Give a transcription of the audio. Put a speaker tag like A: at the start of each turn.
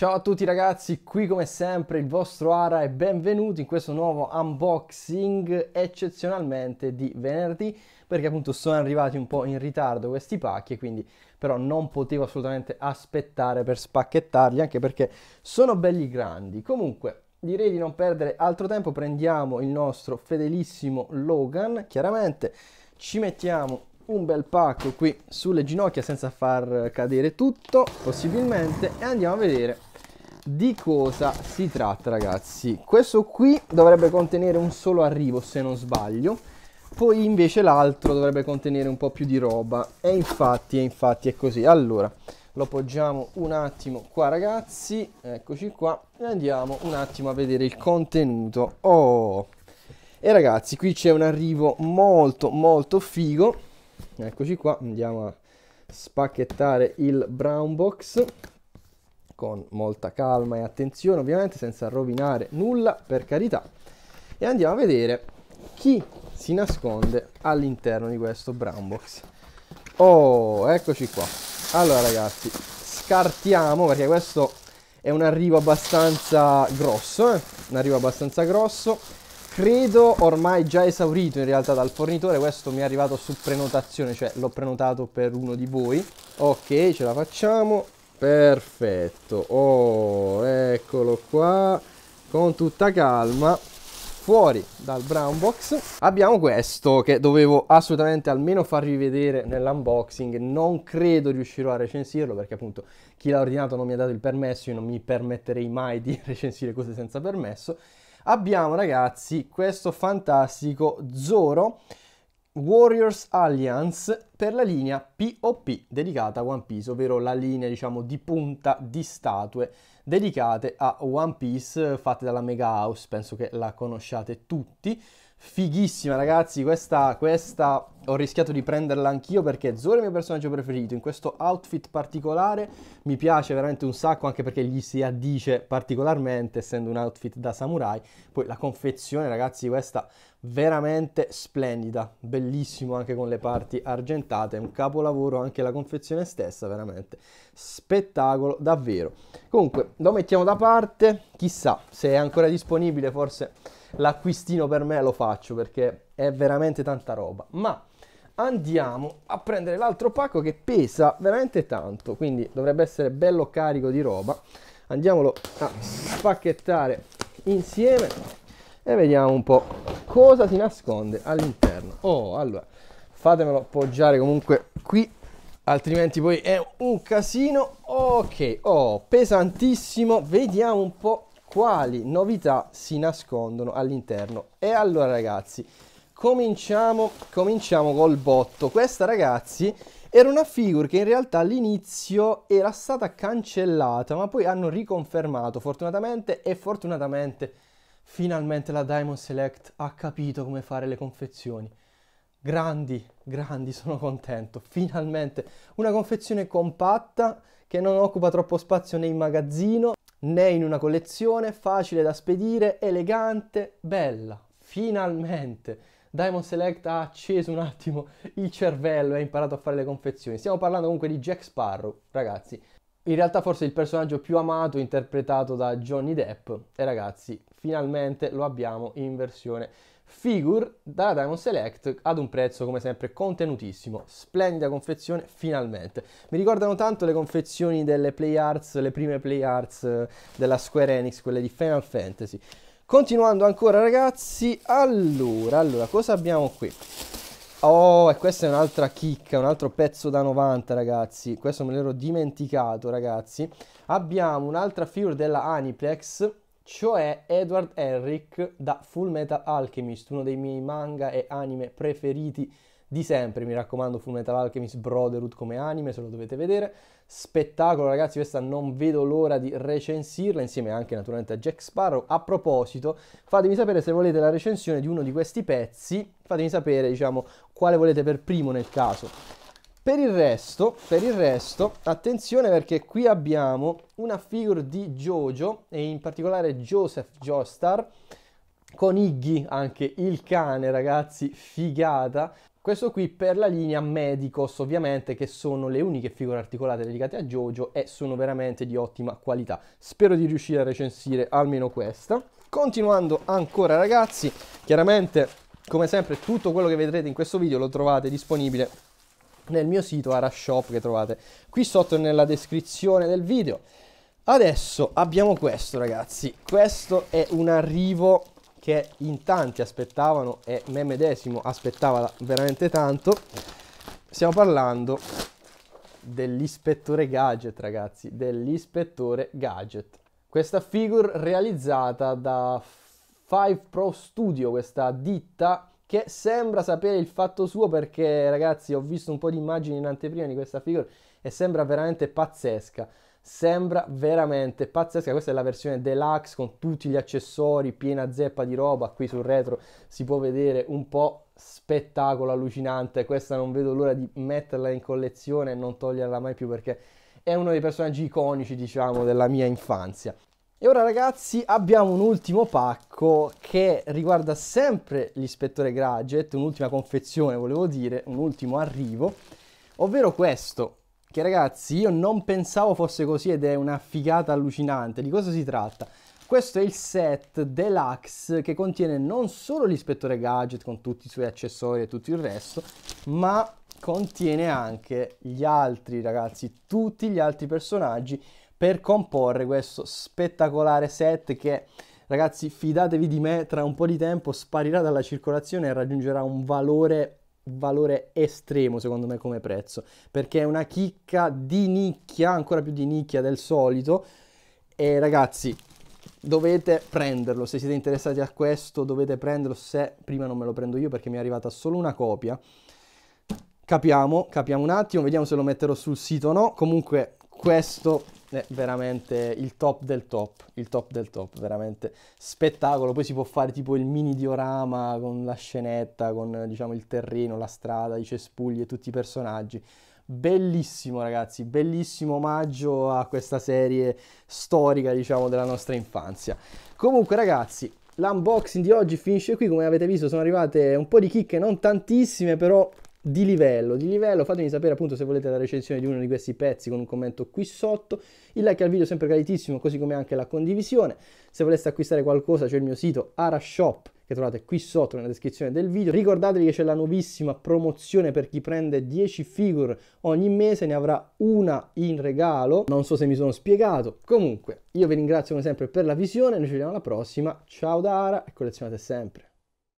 A: Ciao a tutti ragazzi, qui come sempre il vostro Ara e benvenuti in questo nuovo unboxing eccezionalmente di venerdì perché appunto sono arrivati un po' in ritardo questi pacchi e quindi però non potevo assolutamente aspettare per spacchettarli anche perché sono belli grandi. Comunque direi di non perdere altro tempo, prendiamo il nostro fedelissimo Logan, chiaramente ci mettiamo un bel pacco qui sulle ginocchia senza far cadere tutto possibilmente e andiamo a vedere di cosa si tratta ragazzi questo qui dovrebbe contenere un solo arrivo se non sbaglio poi invece l'altro dovrebbe contenere un po' più di roba e infatti, e infatti è così allora lo poggiamo un attimo qua ragazzi eccoci qua e andiamo un attimo a vedere il contenuto oh e ragazzi qui c'è un arrivo molto molto figo eccoci qua andiamo a spacchettare il brown box con molta calma e attenzione, ovviamente senza rovinare nulla, per carità. E andiamo a vedere chi si nasconde all'interno di questo brown box. Oh, eccoci qua. Allora ragazzi, scartiamo perché questo è un arrivo abbastanza grosso, eh? un arrivo abbastanza grosso. Credo ormai già esaurito in realtà dal fornitore, questo mi è arrivato su prenotazione, cioè l'ho prenotato per uno di voi. Ok, ce la facciamo. Perfetto. Oh, eccolo qua. Con tutta calma fuori dal brown box abbiamo questo che dovevo assolutamente almeno farvi vedere nell'unboxing non credo riuscirò a recensirlo perché appunto chi l'ha ordinato non mi ha dato il permesso io non mi permetterei mai di recensire cose senza permesso abbiamo ragazzi questo fantastico Zoro Warriors Alliance per la linea POP dedicata a One Piece, ovvero la linea diciamo di punta di statue dedicate a One Piece fatte dalla Mega House, penso che la conosciate tutti. Fighissima ragazzi, questa, questa ho rischiato di prenderla anch'io perché Zoro è il mio personaggio preferito, in questo outfit particolare mi piace veramente un sacco anche perché gli si addice particolarmente essendo un outfit da samurai, poi la confezione ragazzi questa veramente splendida, bellissimo anche con le parti argentate, un capolavoro anche la confezione stessa veramente, spettacolo davvero. Comunque lo mettiamo da parte, chissà se è ancora disponibile, forse l'acquistino per me lo faccio perché è veramente tanta roba. Ma andiamo a prendere l'altro pacco che pesa veramente tanto, quindi dovrebbe essere bello carico di roba. Andiamolo a spacchettare insieme e vediamo un po' cosa si nasconde all'interno. Oh, allora, fatemelo poggiare comunque qui, altrimenti poi è un casino. Ok, oh, pesantissimo. Vediamo un po' quali novità si nascondono all'interno. E allora ragazzi, cominciamo, cominciamo col botto. Questa ragazzi era una figure che in realtà all'inizio era stata cancellata, ma poi hanno riconfermato fortunatamente e fortunatamente finalmente la Diamond Select ha capito come fare le confezioni. Grandi, grandi, sono contento. Finalmente una confezione compatta che non occupa troppo spazio né in magazzino né in una collezione, facile da spedire, elegante, bella. Finalmente! Diamond Select ha acceso un attimo il cervello e ha imparato a fare le confezioni. Stiamo parlando comunque di Jack Sparrow, ragazzi. In realtà forse il personaggio più amato interpretato da Johnny Depp. E ragazzi, finalmente lo abbiamo in versione figure da Diamond Select ad un prezzo come sempre contenutissimo, splendida confezione finalmente. Mi ricordano tanto le confezioni delle Play Arts, le prime Play Arts eh, della Square Enix, quelle di Final Fantasy. Continuando ancora ragazzi, allora, allora cosa abbiamo qui? Oh, e questa è un'altra chicca, un altro pezzo da 90 ragazzi, questo me l'ero dimenticato ragazzi. Abbiamo un'altra figure della Aniplex cioè Edward Herrick da Full Metal Alchemist, uno dei miei manga e anime preferiti di sempre. Mi raccomando, Full Metal Alchemist Brotherhood come anime, se lo dovete vedere. Spettacolo, ragazzi, questa non vedo l'ora di recensirla insieme anche naturalmente a Jack Sparrow. A proposito, fatemi sapere se volete la recensione di uno di questi pezzi, fatemi sapere, diciamo, quale volete per primo nel caso. Per il, resto, per il resto, attenzione perché qui abbiamo una figure di Jojo e in particolare Joseph Joestar con Iggy, anche il cane ragazzi, figata. Questo qui per la linea Medicos ovviamente che sono le uniche figure articolate dedicate a Jojo e sono veramente di ottima qualità. Spero di riuscire a recensire almeno questa. Continuando ancora ragazzi, chiaramente come sempre tutto quello che vedrete in questo video lo trovate disponibile nel mio sito Arashop che trovate qui sotto nella descrizione del video. Adesso abbiamo questo ragazzi, questo è un arrivo che in tanti aspettavano e me medesimo aspettava veramente tanto. Stiamo parlando dell'ispettore gadget ragazzi, dell'ispettore gadget. Questa figure realizzata da 5 Pro Studio, questa ditta che sembra sapere il fatto suo perché ragazzi ho visto un po' di immagini in anteprima di questa figura e sembra veramente pazzesca sembra veramente pazzesca questa è la versione deluxe con tutti gli accessori piena zeppa di roba qui sul retro si può vedere un po' spettacolo allucinante questa non vedo l'ora di metterla in collezione e non toglierla mai più perché è uno dei personaggi iconici diciamo della mia infanzia e ora ragazzi abbiamo un ultimo pacco che riguarda sempre l'ispettore Graget, un'ultima confezione volevo dire, un ultimo arrivo, ovvero questo, che ragazzi io non pensavo fosse così ed è una figata allucinante, di cosa si tratta? Questo è il set deluxe che contiene non solo l'ispettore Gadget con tutti i suoi accessori e tutto il resto, ma contiene anche gli altri ragazzi, tutti gli altri personaggi per comporre questo spettacolare set che ragazzi fidatevi di me tra un po' di tempo sparirà dalla circolazione e raggiungerà un valore, valore estremo secondo me come prezzo perché è una chicca di nicchia ancora più di nicchia del solito e ragazzi dovete prenderlo se siete interessati a questo dovete prenderlo se prima non me lo prendo io perché mi è arrivata solo una copia capiamo capiamo un attimo vediamo se lo metterò sul sito o no comunque questo eh, veramente il top del top, il top del top, veramente spettacolo. Poi si può fare tipo il mini diorama con la scenetta, con diciamo il terreno, la strada, i cespugli e tutti i personaggi. Bellissimo ragazzi, bellissimo omaggio a questa serie storica diciamo della nostra infanzia. Comunque ragazzi, l'unboxing di oggi finisce qui, come avete visto sono arrivate un po' di chicche, non tantissime però di livello, di livello, fatemi sapere appunto se volete la recensione di uno di questi pezzi con un commento qui sotto, il like al video è sempre graditissimo, così come anche la condivisione, se voleste acquistare qualcosa c'è il mio sito Arashop, che trovate qui sotto nella descrizione del video. Ricordatevi che c'è la nuovissima promozione per chi prende 10 figure ogni mese, ne avrà una in regalo. Non so se mi sono spiegato. Comunque, io vi ringrazio come sempre per la visione, noi ci vediamo alla prossima. Ciao da Ara e collezionate sempre.